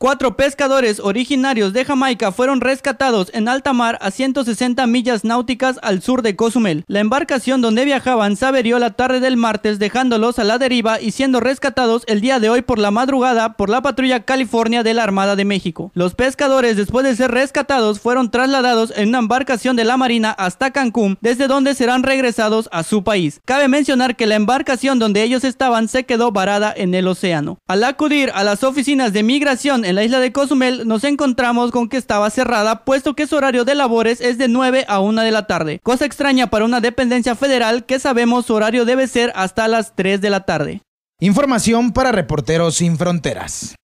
Cuatro pescadores originarios de Jamaica fueron rescatados en alta mar a 160 millas náuticas al sur de Cozumel. La embarcación donde viajaban se averió la tarde del martes dejándolos a la deriva y siendo rescatados el día de hoy por la madrugada por la patrulla California de la Armada de México. Los pescadores después de ser rescatados fueron trasladados en una embarcación de la Marina hasta Cancún desde donde serán regresados a su país. Cabe mencionar que la embarcación donde ellos estaban se quedó varada en el océano. Al acudir a las oficinas de migración en la isla de Cozumel nos encontramos con que estaba cerrada puesto que su horario de labores es de 9 a 1 de la tarde, cosa extraña para una dependencia federal que sabemos su horario debe ser hasta las 3 de la tarde. Información para Reporteros Sin Fronteras.